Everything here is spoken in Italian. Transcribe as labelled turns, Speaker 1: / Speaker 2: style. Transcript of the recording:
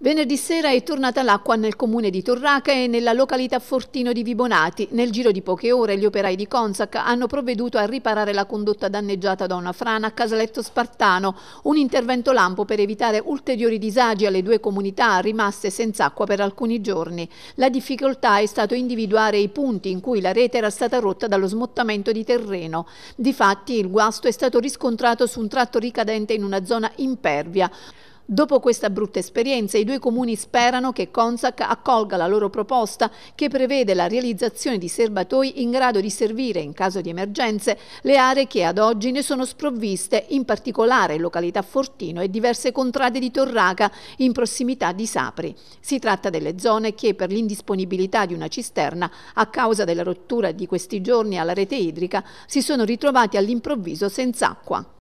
Speaker 1: Venerdì sera è tornata l'acqua nel comune di Torraca e nella località Fortino di Vibonati. Nel giro di poche ore gli operai di Consac hanno provveduto a riparare la condotta danneggiata da una frana a Casaletto Spartano, un intervento lampo per evitare ulteriori disagi alle due comunità rimaste senza acqua per alcuni giorni. La difficoltà è stato individuare i punti in cui la rete era stata rotta dallo smottamento di terreno. Difatti il guasto è stato riscontrato su un tratto ricadente in una zona impervia. Dopo questa brutta esperienza, i due comuni sperano che Consac accolga la loro proposta che prevede la realizzazione di serbatoi in grado di servire, in caso di emergenze, le aree che ad oggi ne sono sprovviste, in particolare località Fortino e diverse contrade di Torraca in prossimità di Sapri. Si tratta delle zone che per l'indisponibilità di una cisterna, a causa della rottura di questi giorni alla rete idrica, si sono ritrovati all'improvviso senza acqua.